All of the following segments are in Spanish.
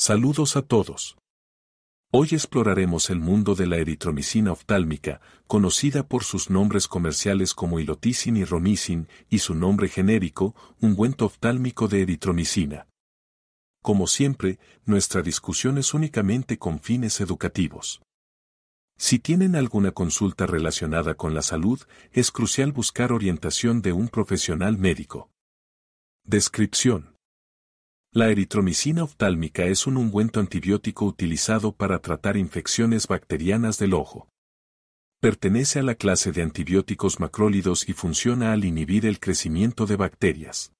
Saludos a todos. Hoy exploraremos el mundo de la eritromicina oftálmica, conocida por sus nombres comerciales como iloticin y romicin, y su nombre genérico, ungüento oftálmico de eritromicina. Como siempre, nuestra discusión es únicamente con fines educativos. Si tienen alguna consulta relacionada con la salud, es crucial buscar orientación de un profesional médico. Descripción. La eritromicina oftálmica es un ungüento antibiótico utilizado para tratar infecciones bacterianas del ojo. Pertenece a la clase de antibióticos macrólidos y funciona al inhibir el crecimiento de bacterias.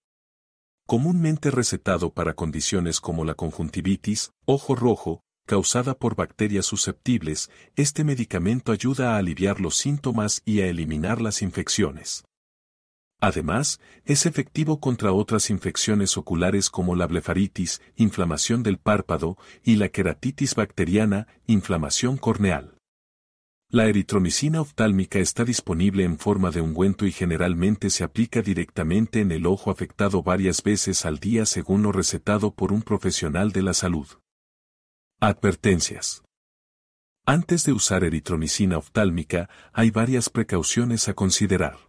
Comúnmente recetado para condiciones como la conjuntivitis, ojo rojo, causada por bacterias susceptibles, este medicamento ayuda a aliviar los síntomas y a eliminar las infecciones. Además, es efectivo contra otras infecciones oculares como la blefaritis, inflamación del párpado, y la queratitis bacteriana, inflamación corneal. La eritromicina oftálmica está disponible en forma de ungüento y generalmente se aplica directamente en el ojo afectado varias veces al día según lo recetado por un profesional de la salud. Advertencias. Antes de usar eritromicina oftálmica, hay varias precauciones a considerar.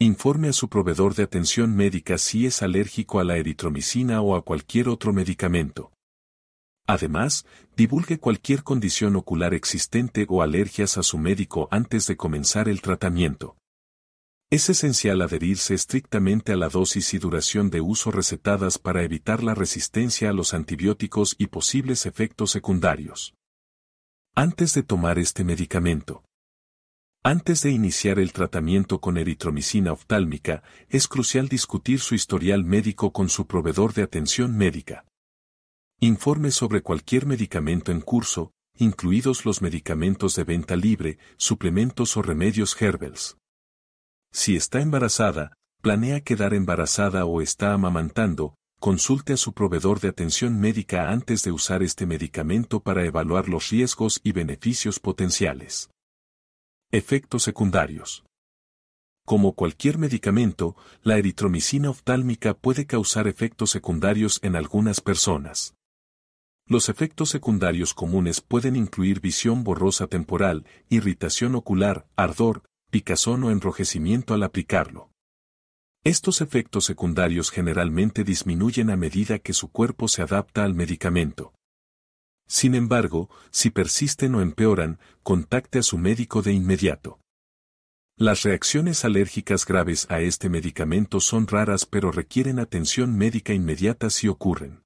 Informe a su proveedor de atención médica si es alérgico a la eritromicina o a cualquier otro medicamento. Además, divulgue cualquier condición ocular existente o alergias a su médico antes de comenzar el tratamiento. Es esencial adherirse estrictamente a la dosis y duración de uso recetadas para evitar la resistencia a los antibióticos y posibles efectos secundarios. Antes de tomar este medicamento, antes de iniciar el tratamiento con eritromicina oftálmica, es crucial discutir su historial médico con su proveedor de atención médica. Informe sobre cualquier medicamento en curso, incluidos los medicamentos de venta libre, suplementos o remedios herbels. Si está embarazada, planea quedar embarazada o está amamantando, consulte a su proveedor de atención médica antes de usar este medicamento para evaluar los riesgos y beneficios potenciales. Efectos secundarios. Como cualquier medicamento, la eritromicina oftálmica puede causar efectos secundarios en algunas personas. Los efectos secundarios comunes pueden incluir visión borrosa temporal, irritación ocular, ardor, picazón o enrojecimiento al aplicarlo. Estos efectos secundarios generalmente disminuyen a medida que su cuerpo se adapta al medicamento. Sin embargo, si persisten o empeoran, contacte a su médico de inmediato. Las reacciones alérgicas graves a este medicamento son raras pero requieren atención médica inmediata si ocurren.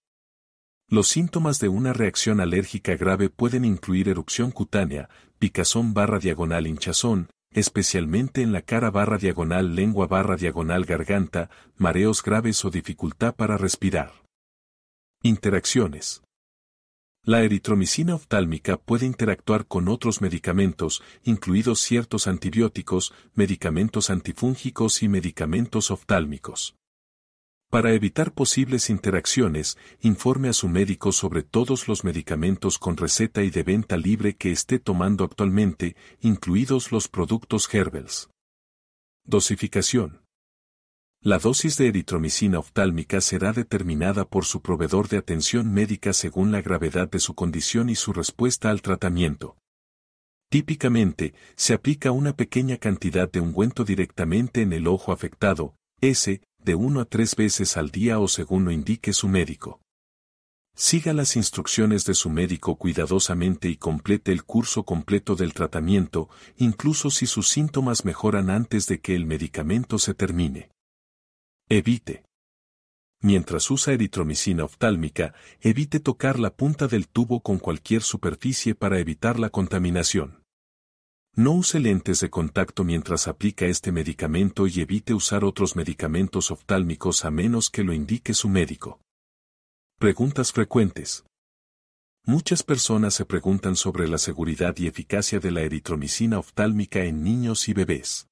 Los síntomas de una reacción alérgica grave pueden incluir erupción cutánea, picazón barra diagonal hinchazón, especialmente en la cara barra diagonal lengua barra diagonal garganta, mareos graves o dificultad para respirar. Interacciones. La eritromicina oftálmica puede interactuar con otros medicamentos, incluidos ciertos antibióticos, medicamentos antifúngicos y medicamentos oftálmicos. Para evitar posibles interacciones, informe a su médico sobre todos los medicamentos con receta y de venta libre que esté tomando actualmente, incluidos los productos Herbels. Dosificación. La dosis de eritromicina oftálmica será determinada por su proveedor de atención médica según la gravedad de su condición y su respuesta al tratamiento. Típicamente, se aplica una pequeña cantidad de ungüento directamente en el ojo afectado, S, de 1 a 3 veces al día o según lo indique su médico. Siga las instrucciones de su médico cuidadosamente y complete el curso completo del tratamiento, incluso si sus síntomas mejoran antes de que el medicamento se termine. Evite. Mientras usa eritromicina oftálmica, evite tocar la punta del tubo con cualquier superficie para evitar la contaminación. No use lentes de contacto mientras aplica este medicamento y evite usar otros medicamentos oftálmicos a menos que lo indique su médico. Preguntas frecuentes. Muchas personas se preguntan sobre la seguridad y eficacia de la eritromicina oftálmica en niños y bebés.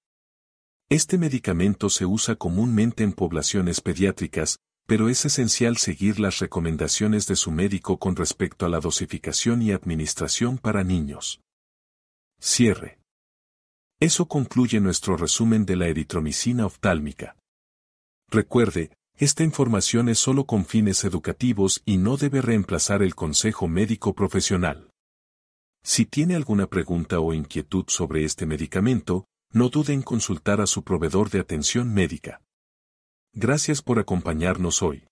Este medicamento se usa comúnmente en poblaciones pediátricas, pero es esencial seguir las recomendaciones de su médico con respecto a la dosificación y administración para niños. Cierre. Eso concluye nuestro resumen de la eritromicina oftálmica. Recuerde, esta información es solo con fines educativos y no debe reemplazar el consejo médico profesional. Si tiene alguna pregunta o inquietud sobre este medicamento, no dude en consultar a su proveedor de atención médica. Gracias por acompañarnos hoy.